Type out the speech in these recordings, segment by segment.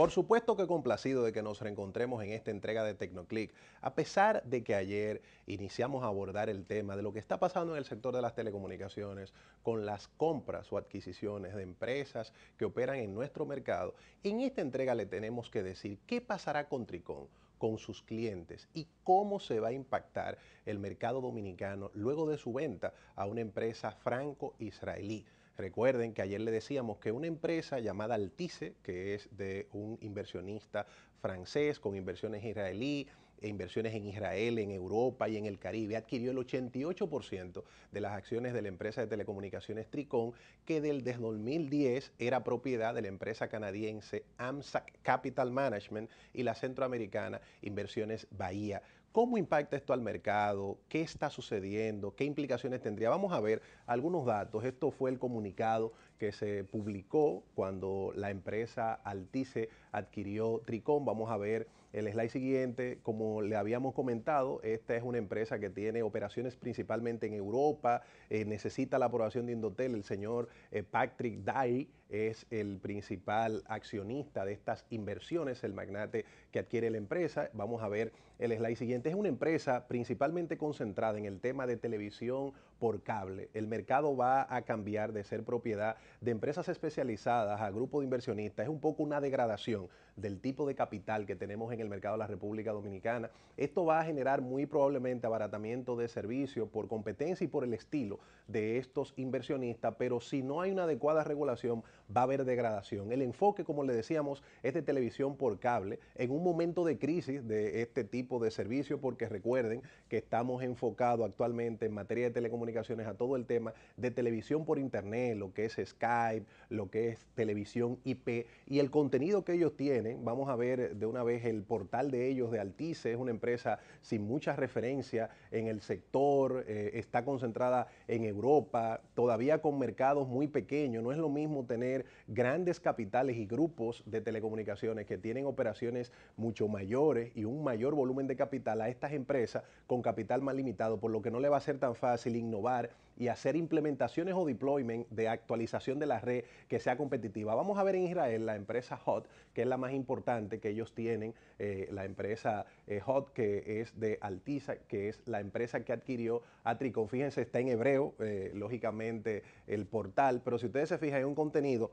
Por supuesto que complacido de que nos reencontremos en esta entrega de Tecnoclick, a pesar de que ayer iniciamos a abordar el tema de lo que está pasando en el sector de las telecomunicaciones con las compras o adquisiciones de empresas que operan en nuestro mercado. En esta entrega le tenemos que decir qué pasará con Tricón con sus clientes y cómo se va a impactar el mercado dominicano luego de su venta a una empresa franco-israelí. Recuerden que ayer le decíamos que una empresa llamada Altice, que es de un inversionista francés con inversiones israelí, e inversiones en Israel, en Europa y en el Caribe, adquirió el 88% de las acciones de la empresa de telecomunicaciones Tricon, que del, desde 2010 era propiedad de la empresa canadiense AMSAC Capital Management y la centroamericana Inversiones Bahía. ¿Cómo impacta esto al mercado? ¿Qué está sucediendo? ¿Qué implicaciones tendría? Vamos a ver algunos datos. Esto fue el comunicado que se publicó cuando la empresa Altice adquirió Tricom. Vamos a ver el slide siguiente. Como le habíamos comentado, esta es una empresa que tiene operaciones principalmente en Europa. Eh, necesita la aprobación de Indotel. El señor eh, Patrick Dai es el principal accionista de estas inversiones, el magnate que adquiere la empresa. Vamos a ver el slide siguiente es una empresa principalmente concentrada en el tema de televisión por cable. El mercado va a cambiar de ser propiedad de empresas especializadas a grupos de inversionistas. Es un poco una degradación del tipo de capital que tenemos en el mercado de la República Dominicana. Esto va a generar muy probablemente abaratamiento de servicios por competencia y por el estilo de estos inversionistas, pero si no hay una adecuada regulación va a haber degradación. El enfoque, como le decíamos, es de televisión por cable en un momento de crisis de este tipo de servicios porque recuerden que estamos enfocados actualmente en materia de telecomunicaciones a todo el tema de televisión por internet, lo que es Skype, lo que es televisión IP y el contenido que ellos tienen. Vamos a ver de una vez el portal de ellos de Altice, es una empresa sin mucha referencia en el sector, eh, está concentrada en Europa, todavía con mercados muy pequeños. No es lo mismo tener grandes capitales y grupos de telecomunicaciones que tienen operaciones mucho mayores y un mayor volumen de capital a estas empresas con capital más limitado, por lo que no le va a ser tan fácil innovar y hacer implementaciones o deployment de actualización de la red que sea competitiva. Vamos a ver en Israel la empresa HOT, que es la más importante que ellos tienen, eh, la empresa eh, HOT que es de Altiza, que es la empresa que adquirió Atricon. Fíjense, está en hebreo, eh, lógicamente, el portal, pero si ustedes se fijan, hay un contenido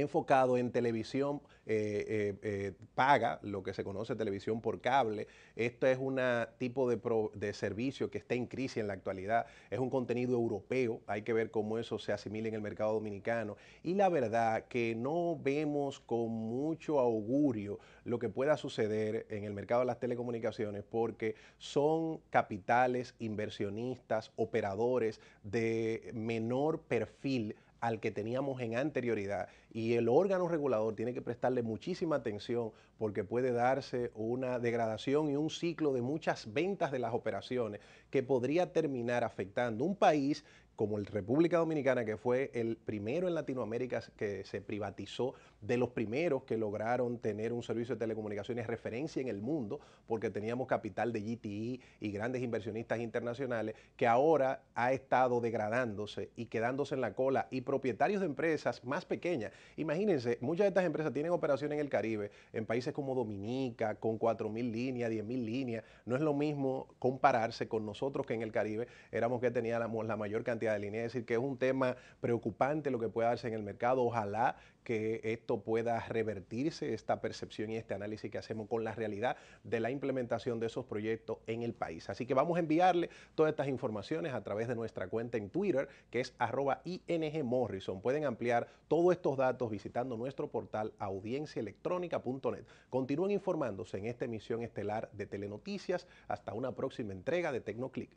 enfocado en televisión eh, eh, eh, paga, lo que se conoce televisión por cable. Esto es un tipo de, de servicio que está en crisis en la actualidad. Es un contenido europeo. Hay que ver cómo eso se asimila en el mercado dominicano. Y la verdad que no vemos con mucho augurio lo que pueda suceder en el mercado de las telecomunicaciones porque son capitales, inversionistas, operadores de menor perfil al que teníamos en anterioridad y el órgano regulador tiene que prestarle muchísima atención porque puede darse una degradación y un ciclo de muchas ventas de las operaciones que podría terminar afectando un país como el República Dominicana, que fue el primero en Latinoamérica que se privatizó, de los primeros que lograron tener un servicio de telecomunicaciones referencia en el mundo, porque teníamos capital de GTI e y grandes inversionistas internacionales, que ahora ha estado degradándose y quedándose en la cola, y propietarios de empresas más pequeñas. Imagínense, muchas de estas empresas tienen operación en el Caribe, en países como Dominica, con 4.000 líneas, 10.000 líneas. No es lo mismo compararse con nosotros que en el Caribe éramos que teníamos la mayor cantidad de línea. decir, que es un tema preocupante lo que puede darse en el mercado. Ojalá que esto pueda revertirse, esta percepción y este análisis que hacemos con la realidad de la implementación de esos proyectos en el país. Así que vamos a enviarle todas estas informaciones a través de nuestra cuenta en Twitter, que es arroba ING Morrison. Pueden ampliar todos estos datos visitando nuestro portal audienciaelectrónica.net. Continúen informándose en esta emisión estelar de Telenoticias. Hasta una próxima entrega de Tecnoclick.